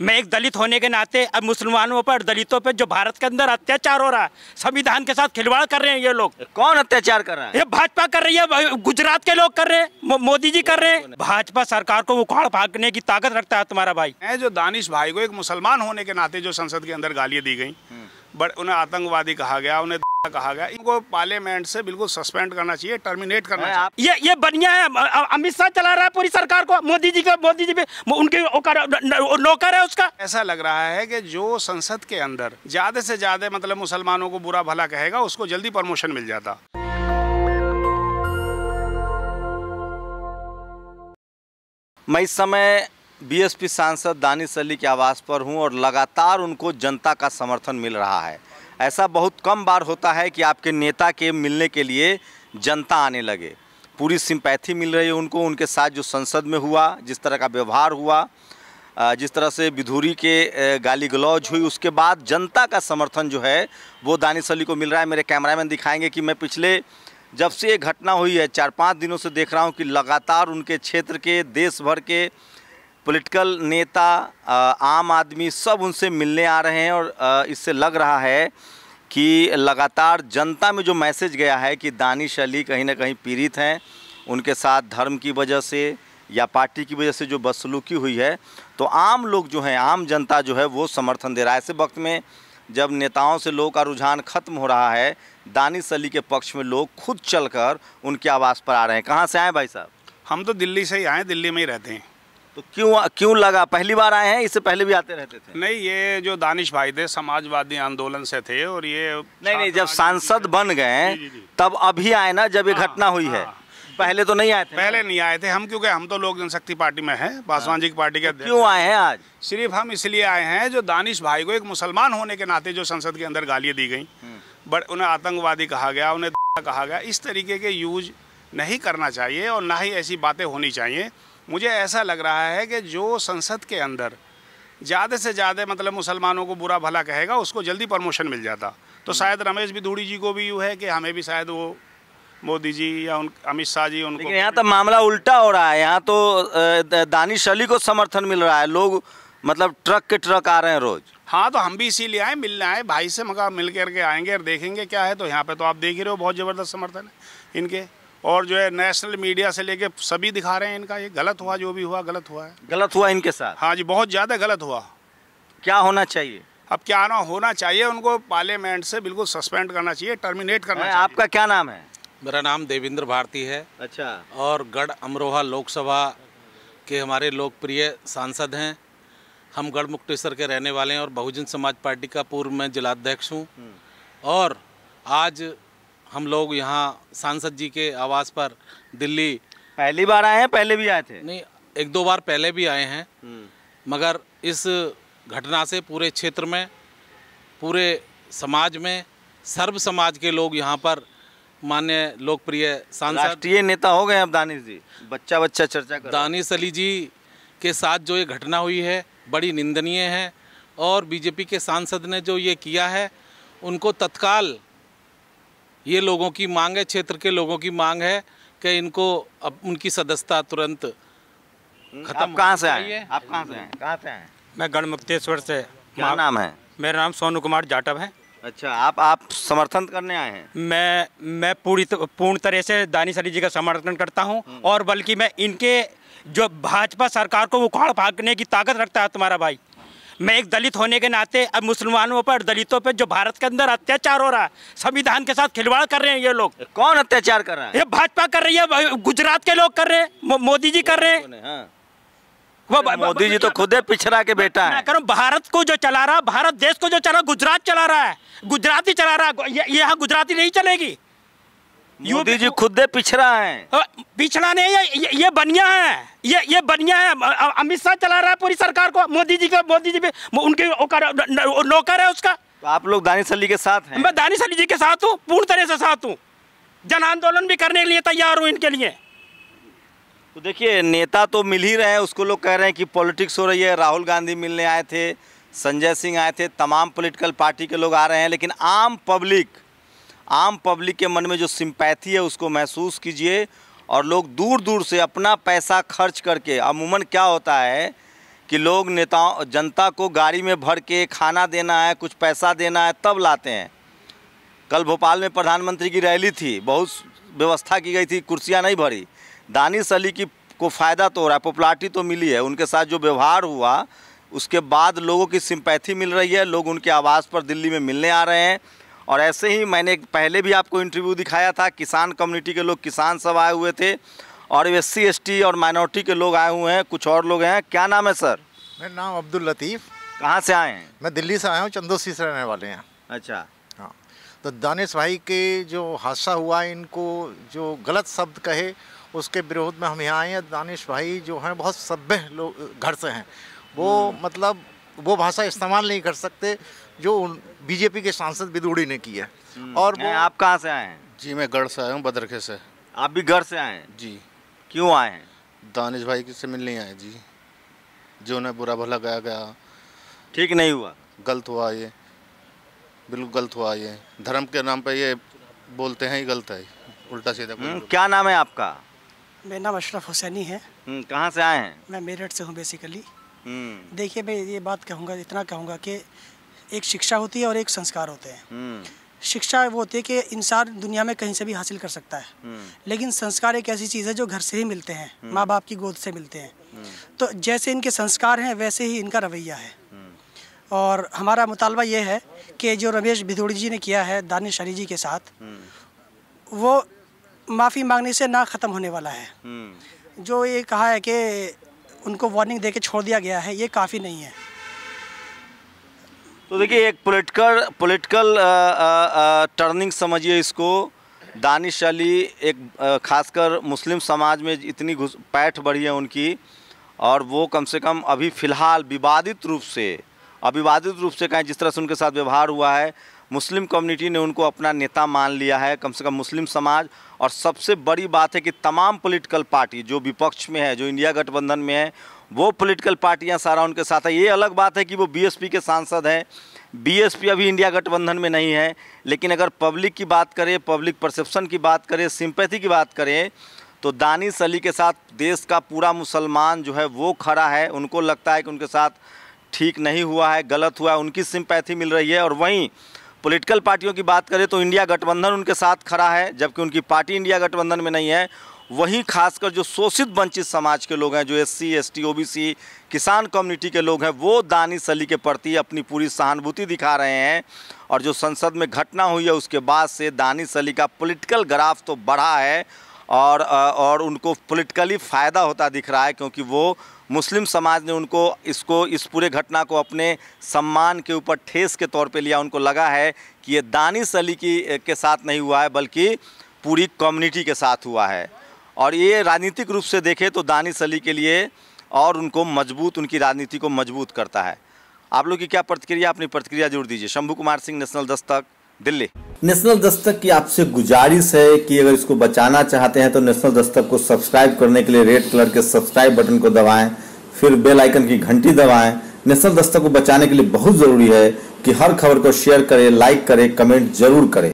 मैं एक दलित होने के नाते अब मुसलमानों पर दलितों पर जो भारत के अंदर अत्याचार हो रहा है संविधान के साथ खिलवाड़ कर रहे हैं ये लोग कौन अत्याचार कर रहा है ये भाजपा कर रही है गुजरात के लोग कर रहे हैं मोदी जी कर रहे हैं भाजपा सरकार को उखाड़ भागने की ताकत रखता है तुम्हारा भाई मैं जो दानिश भाई को एक मुसलमान होने के नाते जो संसद के अंदर गालियाँ दी गई बट उन्हें आतंकवादी कहा गया उन्हें कहा गया इनको पार्लियामेंट से बिल्कुल सस्पेंड करना चाहिए टर्मिनेट करना चाहिए ये ये बढ़िया है अमित शाह चला रहा है पूरी सरकार को मोदी जी का मोदी जी भी उनके नौकर है उसका ऐसा लग रहा है कि जो संसद के अंदर ज्यादा से ज्यादा मतलब मुसलमानों को बुरा भला कहेगा उसको जल्दी प्रमोशन मिल जाता मैं इस समय बीएसपी सांसद दानिश अली के आवास पर हूं और लगातार उनको जनता का समर्थन मिल रहा है ऐसा बहुत कम बार होता है कि आपके नेता के मिलने के लिए जनता आने लगे पूरी सिंपैथी मिल रही है उनको उनके साथ जो संसद में हुआ जिस तरह का व्यवहार हुआ जिस तरह से बिधूरी के गाली गलौज हुई उसके बाद जनता का समर्थन जो है वो दानिश अली को मिल रहा है मेरे कैमरामैन दिखाएंगे कि मैं पिछले जब से ये घटना हुई है चार पाँच दिनों से देख रहा हूँ कि लगातार उनके क्षेत्र के देश भर के पॉलिटिकल नेता आम आदमी सब उनसे मिलने आ रहे हैं और इससे लग रहा है कि लगातार जनता में जो मैसेज गया है कि दानिश अली कहीं ना कहीं पीड़ित हैं उनके साथ धर्म की वजह से या पार्टी की वजह से जो बदसलूकी हुई है तो आम लोग जो हैं आम जनता जो है वो समर्थन दे रहा है ऐसे वक्त में जब नेताओं से लोगों का रुझान ख़त्म हो रहा है दानिश अली के पक्ष में लोग खुद चलकर उनके आवास पर आ रहे हैं कहाँ से आए भाई साहब हम तो दिल्ली से ही आए दिल्ली में ही रहते हैं तो क्यों क्यों लगा पहली बार आए हैं इससे पहले भी आते रहते थे नहीं ये जो दानिश भाई थे समाजवादी आंदोलन से थे और ये नहीं नहीं जब सांसद बन गए तब अभी आए ना जब ये हाँ, घटना हुई है हाँ। पहले तो नहीं आए थे पहले नहीं आए थे हम क्योंकि हम तो लोक जनशक्ति पार्टी में हैं पासवान जी की पार्टी के तो क्यों आए हैं आज सिर्फ हम इसलिए आए हैं जो दानिश भाई को एक मुसलमान होने के नाते जो संसद के अंदर गालियाँ दी गई हम्म। बट उन्हें आतंकवादी कहा गया उन्हें कहा गया इस तरीके के यूज नहीं करना चाहिए और ना ही ऐसी बातें होनी चाहिए मुझे ऐसा लग रहा है कि जो संसद के अंदर ज़्यादा से ज़्यादा मतलब मुसलमानों को बुरा भला कहेगा उसको जल्दी प्रमोशन मिल जाता तो हम्म। शायद रमेश भी धूड़ी जी को भी यूँ है कि हमें भी शायद वो मोदी जी या उन अमित शाह जी उनको यहाँ तो मामला उल्टा हो रहा है यहाँ तो दानिश अली को समर्थन मिल रहा है लोग मतलब ट्रक के ट्रक आ रहे हैं रोज हाँ तो हम भी इसीलिए आए मिलने आए भाई से मगर मिल करके आएंगे और देखेंगे क्या है तो यहाँ पे तो आप देख ही रहे हो बहुत ज़बरदस्त समर्थन है इनके और जो है नेशनल मीडिया से लेके सभी दिखा रहे हैं इनका ये गलत हुआ जो भी हुआ गलत हुआ है गलत हुआ इनके साथ हाँ जी बहुत ज़्यादा गलत हुआ क्या होना चाहिए अब क्या ना होना चाहिए उनको पार्लियामेंट से बिल्कुल सस्पेंड करना चाहिए टर्मिनेट करना चाहिए आपका क्या नाम है मेरा नाम देवेंद्र भारती है अच्छा और गढ़ अमरोहा लोकसभा के हमारे लोकप्रिय सांसद हैं हम गढ़ मुक्टेश्वर के रहने वाले हैं और बहुजन समाज पार्टी का पूर्व में जिलाध्यक्ष हूँ हम्म। और आज हम लोग यहाँ सांसद जी के आवास पर दिल्ली पहली बार आए हैं पहले भी आए थे नहीं एक दो बार पहले भी आए हैं हम्म। मगर इस घटना से पूरे क्षेत्र में पूरे समाज में सर्व समाज के लोग यहाँ पर मान्य लोकप्रिय सांसद राष्ट्रीय नेता हो गए अब दानिश जी बच्चा बच्चा चर्चा कर दानिश अली जी के साथ जो ये घटना हुई है बड़ी निंदनीय है और बीजेपी के सांसद ने जो ये किया है उनको तत्काल ये लोगों की मांग है क्षेत्र के लोगों की मांग है कि इनको अब उनकी सदस्यता तुरंत हम्म, खत्म कहाँ से आए आप कहाँ से आए कहाँ से आए मैं गणमुक्तेश्वर से क्या नाम है मेरा नाम सोनू कुमार जाटव है अच्छा आप आप समर्थन करने आए हैं मैं मैं पूरी पूर्ण तरह से दानी सरी जी का समर्थन करता हूं हम्म। और बल्कि मैं इनके जो भाजपा सरकार को उखाड़ फाँकने की ताकत रखता है तुम्हारा भाई मैं एक दलित होने के नाते अब मुसलमानों पर दलितों पर जो भारत के अंदर अत्याचार हो रहा है संविधान के साथ खिलवाड़ कर रहे हैं ये लोग कौन अत्याचार कर रहा है ये भाजपा कर रही है गुजरात के लोग कर रहे हैं मोदी जी कर रहे हैं हाँ। मोदी जी तो खुद है पिछड़ा के बेटा है करो भारत को जो चला रहा भारत देश को जो चला गुजरात चला रहा है गुजराती चला रहा है यहाँ गुजराती नहीं चलेगी मोदी जी खुद पिछड़ा है पिछड़ा नहीं है ये, ये बनिया है ये ये बनिया है अमित शाह चला रहा है पूरी सरकार को मोदी जी का मोदी जी उनके नौकर है उसका तो आप लोग दानिश अली के साथ हैं मैं दानिश अली जी के साथ हूँ पूर्ण तरह से साथ हूँ जन आंदोलन भी करने के लिए तैयार हूँ इनके लिए तो देखिए नेता तो मिल ही रहे हैं उसको लोग कह रहे हैं कि पॉलिटिक्स हो रही है राहुल गांधी मिलने आए थे संजय सिंह आए थे तमाम पॉलिटिकल पार्टी के लोग आ रहे हैं लेकिन आम पब्लिक आम पब्लिक के मन में जो सिंपैथी है उसको महसूस कीजिए और लोग दूर दूर से अपना पैसा खर्च करके अमूमन क्या होता है कि लोग नेताओं जनता को गाड़ी में भर के खाना देना है कुछ पैसा देना है तब लाते हैं कल भोपाल में प्रधानमंत्री की रैली थी बहुत व्यवस्था की गई थी कुर्सियाँ नहीं भरी दानिश अली की को फ़ायदा तो हो रहा है पॉपुलरिटी तो मिली है उनके साथ जो व्यवहार हुआ उसके बाद लोगों की सिंपैथी मिल रही है लोग उनके आवाज़ पर दिल्ली में मिलने आ रहे हैं और ऐसे ही मैंने पहले भी आपको इंटरव्यू दिखाया था किसान कम्युनिटी के लोग किसान सब आए हुए थे और एस सी और माइनॉरिटी के लोग आए हुए हैं कुछ और लोग हैं क्या नाम है सर मेरा नाम अब्दुल लतीफ़ कहाँ से आए हैं मैं दिल्ली से आया हूँ चंदोसी से रहने वाले हैं अच्छा हाँ तो दानिश भाई के जो हादसा हुआ इनको जो गलत शब्द कहे उसके विरोध में हम यहाँ आए हैं दानिश भाई जो हैं बहुत सभ्य लोग घर से हैं वो हम्म। मतलब वो भाषा इस्तेमाल नहीं कर सकते जो बीजेपी के सांसद बिदुड़ी ने की है हम्म। और वो आप कहाँ से आए हैं जी मैं गढ़ से आया हूँ बदरखे से आप भी गढ़ से आए हैं जी क्यों आए हैं दानिश भाई से मिलने आए जी जो उन्हें बुरा भला गया गया ठीक नहीं हुआ गलत हुआ ये बिल्कुल गलत हुआ ये धर्म के नाम पर ये बोलते हैं ये गलत है उल्टा सीधा हम्म, क्या नाम है आपका मेरा नाम अशरफ हुसैनी है हम्म, कहाँ से आए हैं मैं मेरठ से हूँ बेसिकली देखिए मैं ये बात कहूँगा इतना कहूँगा कि एक शिक्षा होती है और एक संस्कार होते हैं हम्म। शिक्षा वो होती है कि इंसान दुनिया में कहीं से भी हासिल कर सकता है हम्म। लेकिन संस्कार एक ऐसी चीज़ है जो घर से ही मिलते हैं हम्म। माँ बाप की गोद से मिलते हैं तो जैसे इनके संस्कार हैं वैसे ही इनका रवैया है और हमारा मुतालबा ये है कि जो रमेश भिदोड़ी जी ने किया है दानिश अली जी के साथ वो माफ़ी मांगने से ना ख़त्म होने वाला है जो ये कहा है कि उनको वार्निंग दे के छोड़ दिया गया है ये काफ़ी नहीं है तो देखिए एक पोलिटिकल पोलिटिकल टर्निंग समझिए इसको दानिश अली एक खासकर मुस्लिम समाज में इतनी घुस पैठ बढ़ी है उनकी और वो कम से कम अभी फ़िलहाल विवादित रूप से अविवादित रूप से कहें जिस तरह से उनके साथ व्यवहार हुआ है मुस्लिम कम्युनिटी ने उनको अपना नेता मान लिया है कम से कम मुस्लिम समाज और सबसे बड़ी बात है कि तमाम पॉलिटिकल पार्टी जो विपक्ष में है जो इंडिया गठबंधन में है वो पॉलिटिकल पार्टियां सारा उनके साथ है ये अलग बात है कि वो बीएसपी के सांसद हैं बीएसपी अभी इंडिया गठबंधन में नहीं है लेकिन अगर पब्लिक की बात करें पब्लिक परसेप्शन की बात करें सिंपैथी की बात करें तो दानिश अली के साथ देश का पूरा मुसलमान जो है वो खड़ा है उनको लगता है कि उनके साथ ठीक नहीं हुआ है गलत हुआ है उनकी सिंपैथी मिल रही है और वहीं पॉलिटिकल पार्टियों की बात करें तो इंडिया गठबंधन उनके साथ खड़ा है जबकि उनकी पार्टी इंडिया गठबंधन में नहीं है वहीं खासकर जो शोषित वंचित समाज के लोग हैं जो S C S T O B C किसान कम्युनिटी के लोग हैं वो दानिश अली के प्रति अपनी पूरी सहानुभूति दिखा रहे हैं और जो संसद में घटना हुई है उसके बाद से दानिश अली का पॉलिटिकल ग्राफ तो बढ़ा है और और उनको पॉलिटिकली फ़ायदा होता दिख रहा है क्योंकि वो मुस्लिम समाज ने उनको इसको इस पूरे घटना को अपने सम्मान के ऊपर ठेस के तौर पे लिया उनको लगा है कि ये दानिश अली की के साथ नहीं हुआ है बल्कि पूरी कम्युनिटी के साथ हुआ है और ये राजनीतिक रूप से देखें तो दानिश अली के लिए और उनको मजबूत उनकी राजनीति को मजबूत करता है आप लोग की क्या प्रतिक्रिया अपनी प्रतिक्रिया जोड़ दीजिए शंभू कुमार सिंह नेशनल दस्तक दिल्ली नेशनल दस्तक की आपसे गुजारिश है कि अगर इसको बचाना चाहते हैं तो नेशनल दस्तक को सब्सक्राइब करने के लिए रेड कलर के सब्सक्राइब बटन को दबाएं फिर बेल आइकन की घंटी दबाएं नेशनल दस्तक को बचाने के लिए बहुत ज़रूरी है कि हर खबर को शेयर करें लाइक करें कमेंट जरूर करें